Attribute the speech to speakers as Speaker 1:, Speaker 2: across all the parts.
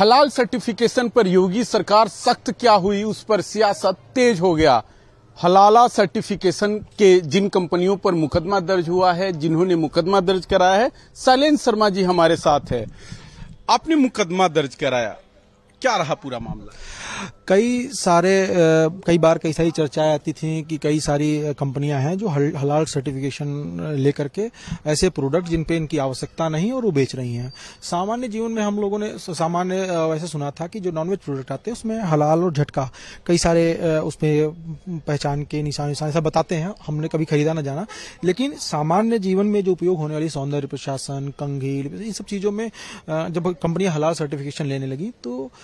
Speaker 1: हलाल सर्टिफिकेशन पर योगी सरकार सख्त क्या हुई उस पर सियासत तेज हो गया हलाला सर्टिफिकेशन के जिन कंपनियों पर मुकदमा दर्ज हुआ है जिन्होंने मुकदमा दर्ज कराया है शैलेन्द्र शर्मा जी हमारे साथ है आपने मुकदमा दर्ज कराया क्या रहा पूरा मामला कई सारे कई बार कई सारी
Speaker 2: चर्चाएं आती थी कि कई सारी कंपनियां हैं जो हलाल सर्टिफिकेशन लेकर के ऐसे प्रोडक्ट जिन पे इनकी आवश्यकता नहीं और वो बेच रही हैं सामान्य जीवन में हम लोगों ने सामान्य वैसे सुना था कि जो नॉनवेज प्रोडक्ट आते हैं उसमें हलाल और झटका कई सारे उसमें पहचान के निशान निशान सब बताते हैं हमने कभी खरीदा ना जाना लेकिन सामान्य जीवन में जो उपयोग होने वाली सौंदर्य प्रशासन कंघील इन सब चीजों में जब कंपनियां हलाल सर्टिफिकेशन लेने लगी तो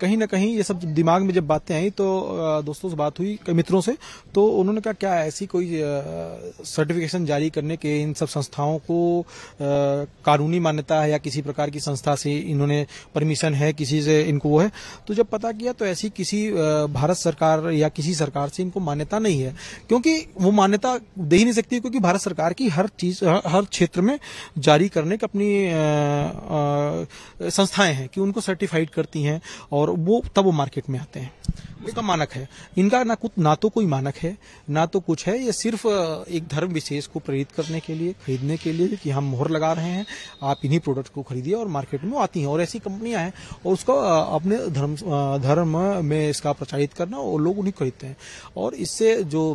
Speaker 2: कहीं ना कहीं ये सब दिमाग में जब बातें आई तो दोस्तों से बात हुई मित्रों से तो उन्होंने कहा क्या ऐसी कोई सर्टिफिकेशन जारी करने के इन सब संस्थाओं को कानूनी मान्यता है या किसी प्रकार की संस्था से इन्होंने परमिशन है किसी से इनको वो है तो जब पता किया तो ऐसी किसी भारत सरकार या किसी सरकार से इनको मान्यता नहीं है क्योंकि वो मान्यता दे ही नहीं सकती क्योंकि भारत सरकार की हर चीज हर क्षेत्र में जारी करने की अपनी संस्थाएं हैं कि उनको सर्टिफाइड करती हैं और और वो तब वो मार्केट में आते हैं उसका मानक है इनका ना कुछ ना तो कोई मानक है ना तो कुछ है ये सिर्फ एक धर्म विशेष को प्रेरित करने के लिए खरीदने के लिए कि हम मोहर लगा रहे हैं आप इन्हीं प्रोडक्ट को खरीदिए और मार्केट में आती हैं और ऐसी कंपनियां हैं और उसको
Speaker 1: अपने धर्म धर्म में इसका प्रचारित करना और लोग उन्हीं खरीदते हैं और इससे जो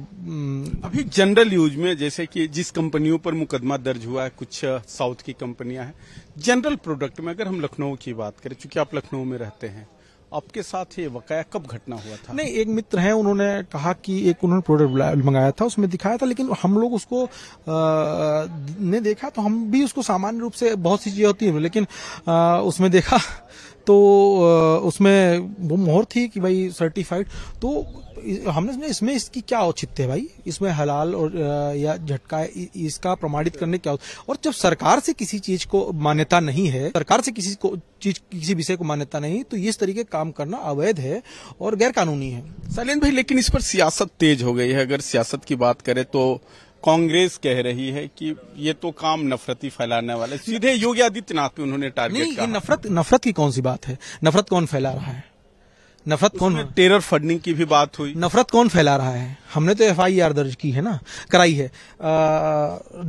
Speaker 1: अभी जनरल यूज में जैसे कि जिस कंपनियों पर मुकदमा दर्ज हुआ है कुछ साउथ की कंपनियां हैं जनरल प्रोडक्ट में अगर हम लखनऊ की बात करें चूंकि आप लखनऊ में रहते हैं आपके साथ ये वकाया कब घटना हुआ था नहीं
Speaker 2: एक मित्र हैं उन्होंने कहा कि एक उन्होंने प्रोडक्ट मंगाया था उसमें दिखाया था लेकिन हम लोग उसको आ, ने देखा तो हम भी उसको सामान्य रूप से बहुत सी चीजें होती है लेकिन आ, उसमें देखा तो उसमें वो मोहर थी कि भाई सर्टिफाइड तो हमने समझा इसमें इसकी क्या औचित्य है भाई इसमें हलाल और या झटका इसका प्रमाणित करने क्या और जब सरकार से किसी चीज को मान्यता नहीं है सरकार से किसी को चीज किसी विषय को मान्यता नहीं तो इस तरीके काम करना अवैध है और गैर कानूनी है
Speaker 1: सैलेंद भाई लेकिन इस पर सियासत तेज हो गई है अगर सियासत की बात करें तो कांग्रेस कह रही है कि ये तो काम नफरती फैलाने वाला सीधे योगी आदित्यनाथ पे उन्होंने टारगेट नहीं ये
Speaker 2: नफरत नफरत की कौन सी बात है नफरत कौन फैला रहा है
Speaker 1: नफरत कौन टेरर फंडिंग की भी बात हुई
Speaker 2: नफरत कौन फैला रहा है हमने तो एफआईआर दर्ज की है ना कराई है आ,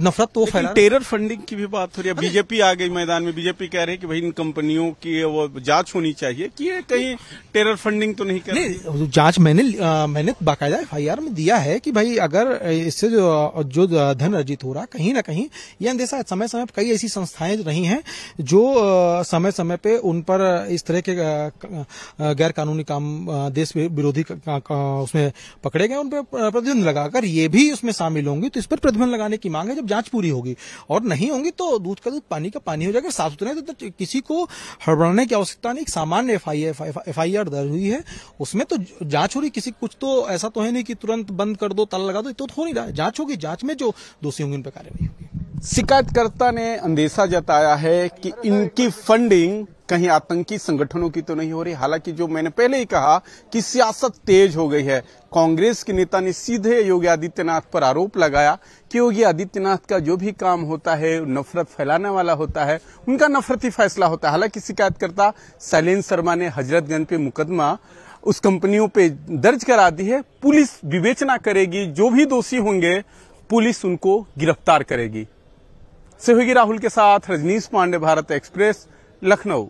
Speaker 2: नफरत तो फैला टेरर
Speaker 1: फंडिंग की भी बात हो रही है बीजेपी आ गई मैदान में बीजेपी कह रही है कि भाई इन कंपनियों की वो जांच होनी चाहिए कि ये कहीं टेरर फंडिंग तो नहीं कर नहीं
Speaker 2: जांच मैंने आ, मैंने बाकायदा एफ में दिया है कि भाई अगर इससे जो जो धन अर्जित हो रहा कहीं ना कहीं ये अंदेशा समय समय पर कई ऐसी संस्थाएं रही हैं जो समय समय पे उन पर इस तरह के गैर कानूनी में काम देश विरोधी का, का, उसमें पकड़े गए उन पर प्रतिबंध लगाकर ये भी उसमें शामिल होंगी तो इस पर प्रतिबंध लगाने की मांग है जब जांच पूरी होगी और नहीं होंगी तो दूध का दूध पानी का पानी हो जाएगा साफ सुथरे तो, तो किसी को हड़बड़ाने की आवश्यकता नहीं सामान्य एफ आई दर्ज हुई है उसमें तो जांच हो रही किसी कुछ तो ऐसा तो है नहीं कि तुरंत बंद कर दो ताला लगा दो तो हो
Speaker 1: नहीं रहा जांच होगी जांच में जो दोषी होंगे उन पर कार्रवाई होगी शिकायतकर्ता ने अंदेशा जताया है कि इनकी फंडिंग कहीं आतंकी संगठनों की तो नहीं हो रही हालांकि जो मैंने पहले ही कहा कि सियासत तेज हो गई है कांग्रेस के नेता ने सीधे योगी आदित्यनाथ पर आरोप लगाया कि योगी आदित्यनाथ का जो भी काम होता है नफरत फैलाने वाला होता है उनका नफरती फैसला होता है हालांकि शिकायतकर्ता शैलेंद्र शर्मा ने हजरतगंज पे मुकदमा उस कंपनियों पे दर्ज करा दी है पुलिस विवेचना करेगी जो भी दोषी होंगे पुलिस उनको गिरफ्तार करेगी सहयोगी राहुल के साथ रजनीश पांडे भारत एक्सप्रेस लखनऊ